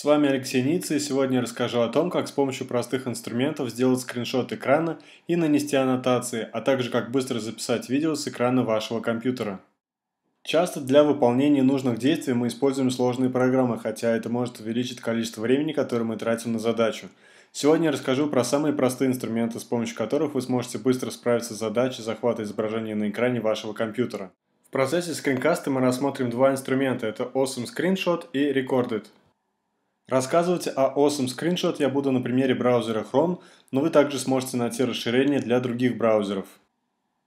С вами Алексей Ницца и сегодня я расскажу о том, как с помощью простых инструментов сделать скриншот экрана и нанести аннотации, а также как быстро записать видео с экрана вашего компьютера. Часто для выполнения нужных действий мы используем сложные программы, хотя это может увеличить количество времени, которое мы тратим на задачу. Сегодня я расскажу про самые простые инструменты, с помощью которых вы сможете быстро справиться с задачей захвата изображения на экране вашего компьютера. В процессе скринкаста мы рассмотрим два инструмента – это Awesome Screenshot и Recorded. Рассказывать о Awesome Screenshot я буду на примере браузера Chrome, но вы также сможете найти расширение для других браузеров.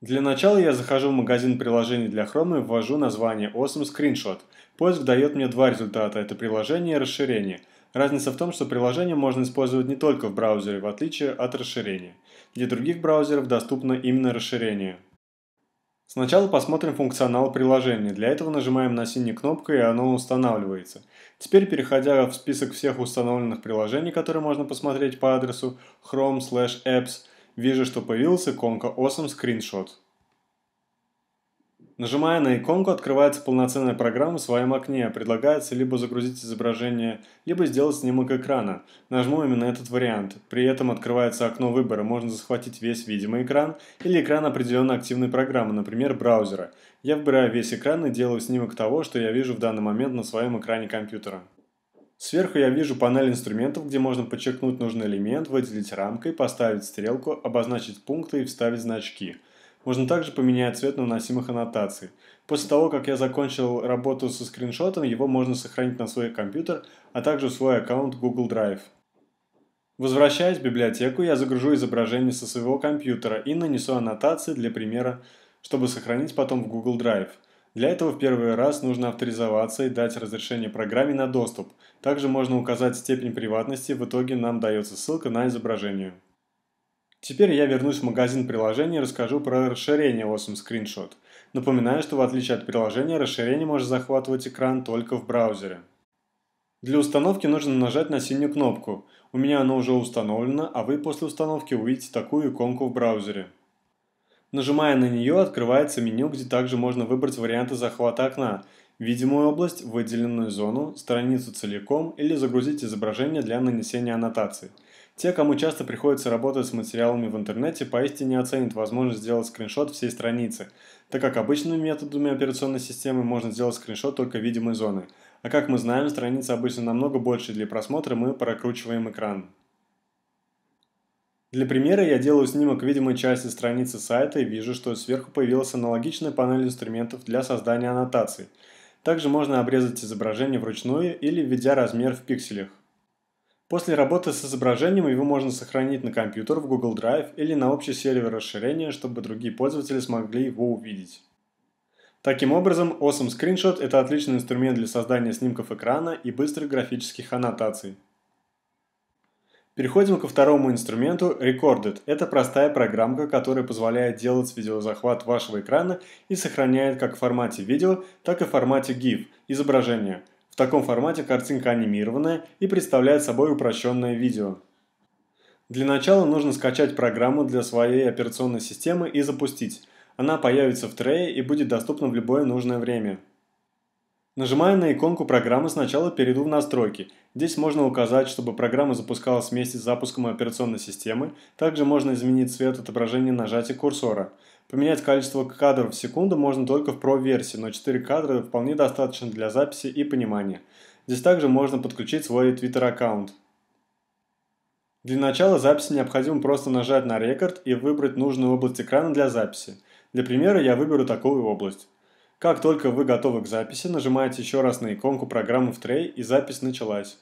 Для начала я захожу в магазин приложений для Chrome и ввожу название Awesome Screenshot. Поиск дает мне два результата – это приложение и расширение. Разница в том, что приложение можно использовать не только в браузере, в отличие от расширения. Для других браузеров доступно именно расширение – Сначала посмотрим функционал приложения. Для этого нажимаем на синюю кнопку и оно устанавливается. Теперь, переходя в список всех установленных приложений, которые можно посмотреть по адресу chrome/apps, вижу, что появился иконка Awesome Screenshot. Нажимая на иконку, открывается полноценная программа в своем окне. Предлагается либо загрузить изображение, либо сделать снимок экрана. Нажму именно этот вариант. При этом открывается окно выбора. Можно захватить весь видимый экран или экран определенной активной программы, например, браузера. Я выбираю весь экран и делаю снимок того, что я вижу в данный момент на своем экране компьютера. Сверху я вижу панель инструментов, где можно подчеркнуть нужный элемент, выделить рамкой, поставить стрелку, обозначить пункты и вставить значки – можно также поменять цвет наносимых аннотаций. После того, как я закончил работу со скриншотом, его можно сохранить на свой компьютер, а также в свой аккаунт Google Drive. Возвращаясь в библиотеку, я загружу изображение со своего компьютера и нанесу аннотации для примера, чтобы сохранить потом в Google Drive. Для этого в первый раз нужно авторизоваться и дать разрешение программе на доступ. Также можно указать степень приватности, в итоге нам дается ссылка на изображение. Теперь я вернусь в магазин приложений и расскажу про расширение awesome Screenshot. Напоминаю, что в отличие от приложения, расширение может захватывать экран только в браузере. Для установки нужно нажать на синюю кнопку. У меня оно уже установлено, а вы после установки увидите такую иконку в браузере. Нажимая на нее, открывается меню, где также можно выбрать варианты захвата окна, видимую область, выделенную зону, страницу целиком или загрузить изображение для нанесения аннотации. Те, кому часто приходится работать с материалами в интернете, поистине оценят возможность сделать скриншот всей страницы, так как обычными методами операционной системы можно сделать скриншот только видимой зоны. А как мы знаем, страница обычно намного больше для просмотра мы прокручиваем экран. Для примера я делаю снимок видимой части страницы сайта и вижу, что сверху появилась аналогичная панель инструментов для создания аннотаций. Также можно обрезать изображение вручную или введя размер в пикселях. После работы с изображением его можно сохранить на компьютер в Google Drive или на общий сервер расширения, чтобы другие пользователи смогли его увидеть. Таким образом, Awesome Screenshot – это отличный инструмент для создания снимков экрана и быстрых графических аннотаций. Переходим ко второму инструменту Recorded. Это простая программка, которая позволяет делать видеозахват вашего экрана и сохраняет как в формате видео, так и в формате GIF – изображение. В таком формате картинка анимированная и представляет собой упрощенное видео. Для начала нужно скачать программу для своей операционной системы и запустить. Она появится в трее и будет доступна в любое нужное время. Нажимая на иконку программы, сначала перейду в настройки. Здесь можно указать, чтобы программа запускалась вместе с запуском операционной системы. Также можно изменить цвет отображения нажатия курсора. Поменять количество кадров в секунду можно только в Pro-версии, но 4 кадра вполне достаточно для записи и понимания. Здесь также можно подключить свой Twitter аккаунт. Для начала записи необходимо просто нажать на рекорд и выбрать нужную область экрана для записи. Для примера я выберу такую область. Как только вы готовы к записи, нажимаете еще раз на иконку программы в трей и запись началась.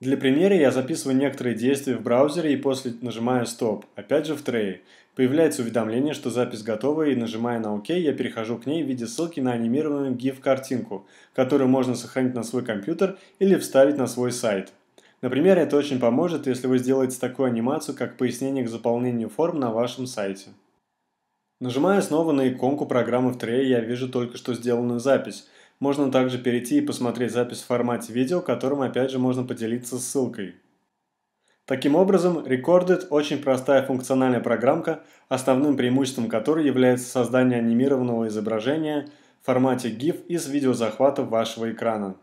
Для примера я записываю некоторые действия в браузере и после нажимаю «Стоп», опять же в Tray. Появляется уведомление, что запись готова и нажимая на «Ок», я перехожу к ней в виде ссылки на анимированную GIF-картинку, которую можно сохранить на свой компьютер или вставить на свой сайт. Например, это очень поможет, если вы сделаете такую анимацию, как пояснение к заполнению форм на вашем сайте. Нажимая снова на иконку программы в трее, я вижу только что сделанную запись. Можно также перейти и посмотреть запись в формате видео, которым опять же можно поделиться ссылкой. Таким образом, Recorded – очень простая функциональная программка, основным преимуществом которой является создание анимированного изображения в формате GIF из видеозахвата вашего экрана.